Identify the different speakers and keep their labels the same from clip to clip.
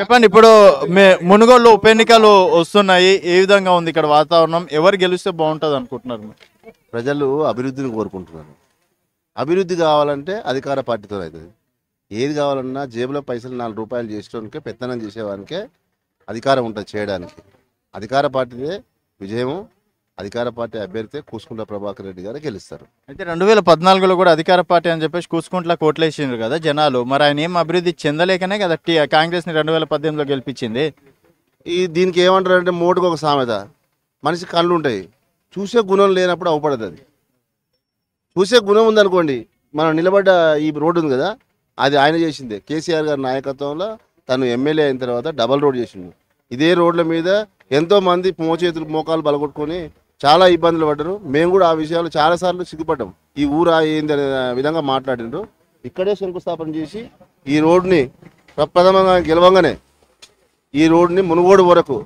Speaker 1: చెప్పండి ఇప్పుడు మే మునుగోలు ఉప ఎన్నికలు వస్తున్నాయి ఏ విధంగా ఉంది ఇక్కడ వాతావరణం ఎవరు
Speaker 2: గెలిస్తే బాగుంటుంది అనుకుంటున్నారు ప్రజలు అభివృద్ధిని కోరుకుంటున్నారు అభివృద్ధి కావాలంటే అధికార పార్టీతో అవుతుంది ఏది కావాలన్నా జేబులో పైసలు నాలుగు రూపాయలు చేసేవానికే పెత్తనం చేసేవానికే అధికారం ఉంటుంది చేయడానికి అధికార పార్టీదే విజయము అధికార పార్టీ అభ్యర్థి కూసుకుంట్ల ప్రభాకర్ రెడ్డి గారు గెలుస్తారు అయితే
Speaker 1: రెండు వేల పద్నాలుగులో కూడా అధికార పార్టీ అని చెప్పేసి కూసుకుంట్ల కోట్లేసినారు కదా జనాలు మరి ఆయన ఏం అభివృద్ధి చెందలేకనే కదా కాంగ్రెస్ని రెండు వేల
Speaker 2: పద్దెనిమిదిలో గెలిపించింది ఈ దీనికి ఏమంటారు అంటే మోటుకు ఒక సామెత మనిషి కళ్ళు ఉంటాయి చూసే గుణం లేనప్పుడు అవపడదు అది చూసే గుణం ఉందనుకోండి మనం నిలబడ్డ ఈ రోడ్డు ఉంది కదా అది ఆయన చేసిందే కేసీఆర్ గారి నాయకత్వంలో తను ఎమ్మెల్యే అయిన తర్వాత డబల్ రోడ్ చేసిండు ఇదే రోడ్ల మీద ఎంతో మంది మోచేతులు మోకాలు బలగొట్టుకొని చాలా ఇబ్బందులు పడ్డారు మేము కూడా ఆ విషయాలు చాలాసార్లు సిగ్గుపడ్డాం ఈ ఊరా ఏంది అనే విధంగా మాట్లాడినారు ఇక్కడే శంకుస్థాపన చేసి ఈ రోడ్ని ప్రప్రథమంగా గెలవంగానే ఈ రోడ్ని మునుగోడు వరకు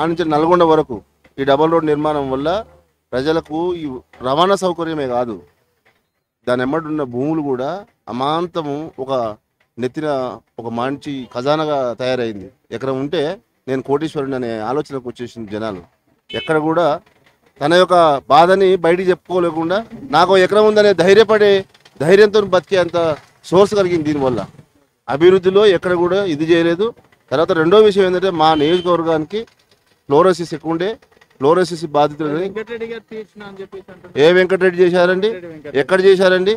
Speaker 2: ఆ నుంచి నల్గొండ వరకు ఈ డబల్ రోడ్ నిర్మాణం వల్ల ప్రజలకు ఈ రవాణా సౌకర్యమే కాదు దాని ఎమ్మడున్న భూములు కూడా అమాంతము ఒక నెత్తిన ఒక మంచి ఖజానాగా తయారైంది ఎక్కడ ఉంటే నేను కోటీశ్వరుని అనే ఆలోచనకు వచ్చేసింది జనాలు ఎక్కడ కూడా తన యొక్క బాధని బయటికి చెప్పుకోలేకుండా నాకు ఎక్కడ ఉందనే ధైర్యపడే ధైర్యంతో బతికే అంత సోర్స్ కలిగింది దీనివల్ల అభివృద్ధిలో ఎక్కడ కూడా ఇది చేయలేదు తర్వాత రెండో విషయం ఏంటంటే మా నియోజకవర్గానికి ఫ్లోరోసిస్ ఎక్కువ ఉండే ఫ్లోరోసిస్ బాధితులు ఏ వెంకటరెడ్డి చేశారండి ఎక్కడ చేశారండి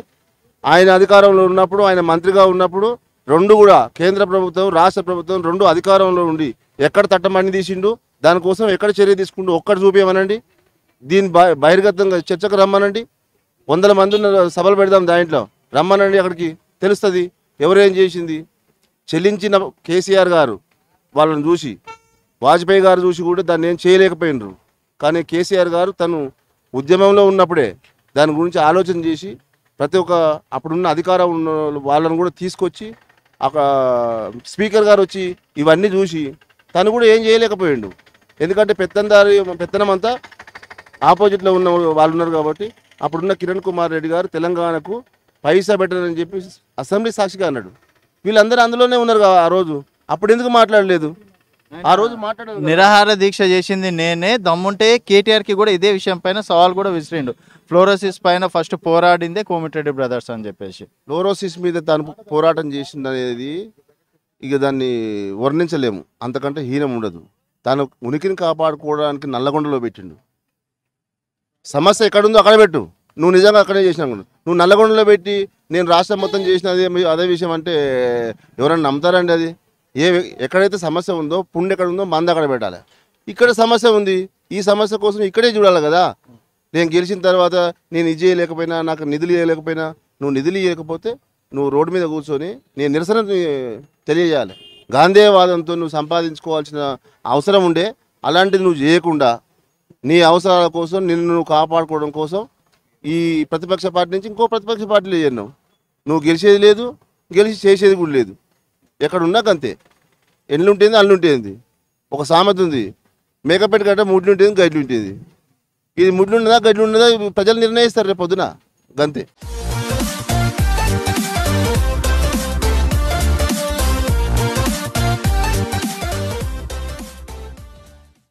Speaker 2: ఆయన అధికారంలో ఉన్నప్పుడు ఆయన మంత్రిగా ఉన్నప్పుడు రెండు కూడా కేంద్ర ప్రభుత్వం రాష్ట్ర ప్రభుత్వం రెండు అధికారంలో ఉండి ఎక్కడ తట్టమని తీసిండు దానికోసం ఎక్కడ చర్య తీసుకుంటూ ఒక్కటి చూపేమనండి దీని బహిర్గతంగా చర్చకు రమ్మనండి వందల మంది సభలు పెడదాం దాంట్లో రమ్మనండి అక్కడికి తెలుస్తుంది ఎవరేం చేసింది చెల్లించిన కేసీఆర్ గారు వాళ్ళని చూసి వాజ్పేయి గారు చూసి కూడా దాన్ని ఏం చేయలేకపోయినరు కానీ కేసీఆర్ గారు తను ఉద్యమంలో ఉన్నప్పుడే దాని గురించి ఆలోచన చేసి ప్రతి ఒక్క అప్పుడున్న అధికారం ఉన్న వాళ్ళని కూడా తీసుకొచ్చి ఒక స్పీకర్ గారు వచ్చి ఇవన్నీ చూసి తను కూడా ఏం చేయలేకపోయిండు ఎందుకంటే పెత్తందారి పెత్తనం అంతా ఆపోజిట్లో ఉన్న వాళ్ళు ఉన్నారు కాబట్టి అప్పుడున్న కిరణ్ కుమార్ రెడ్డి గారు తెలంగాణకు పైసా పెట్టారని చెప్పి అసెంబ్లీ సాక్షిగా అన్నాడు వీళ్ళందరూ అందులోనే ఉన్నారు ఆ రోజు అప్పుడు ఎందుకు
Speaker 1: మాట్లాడలేదు ఆ రోజు మాట్లాడ నిరాహార దీక్ష చేసింది నేనే దమ్ముంటే కేటీఆర్ కి కూడా ఇదే విషయం పైన సవాల్ కూడా విసిరిండు ఫ్లోరోసిస్ పైన ఫస్ట్ పోరాడిందే కోమిటిరెడ్డి బ్రదర్స్ అని చెప్పేసి
Speaker 2: ఫ్లోరోసిస్ మీద తను పోరాటం చేసింది అనేది ఇక దాన్ని వర్ణించలేము అంతకంటే హీనం ఉండదు తను ఉనికిని కాపాడుకోవడానికి నల్లగొండలో పెట్టిండు సమస్య ఎక్కడుందో అక్కడ పెట్టు నువ్వు నిజంగా అక్కడే చేసినా నువ్వు నల్లగొండలో పెట్టి నేను రాష్ట్రం మొత్తం చేసినది అదే విషయం అంటే ఎవరైనా నమ్ముతారండి అది ఏ ఎక్కడైతే సమస్య ఉందో పుండు ఎక్కడ ఉందో మంద అక్కడ పెట్టాలి ఇక్కడ సమస్య ఉంది ఈ సమస్య కోసం ఇక్కడే చూడాలి కదా నేను గెలిచిన తర్వాత నేను ఇది చేయలేకపోయినా నాకు నిధులు ఇవ్వలేకపోయినా నువ్వు నిధులు ఇవ్వకపోతే నువ్వు రోడ్డు మీద కూర్చొని నేను నిరసన తెలియజేయాలి గాంధీవాదంతో నువ్వు సంపాదించుకోవాల్సిన అవసరం ఉండే అలాంటిది నువ్వు చేయకుండా నీ అవసరాల కోసం నిన్ను నువ్వు కాపాడుకోవడం కోసం ఈ ప్రతిపక్ష పార్టీ నుంచి ఇంకో ప్రతిపక్ష పార్టీలు చేరినావు నువ్వు గెలిచేది లేదు గెలిచి చేసేది కూడా లేదు ఎక్కడ ఉన్నాక అంతే ఎండ్లుంటేంది అల్లుంటేంది ఒక సామెత ఉంది మేకపెట్టి గడ్డ ముడ్లుంటేంది గడ్లుంటేది ఇది ముడ్లున్నదా గడ్లున్నదా ప్రజలు నిర్ణయిస్తారు రేపు పొద్దున గంతే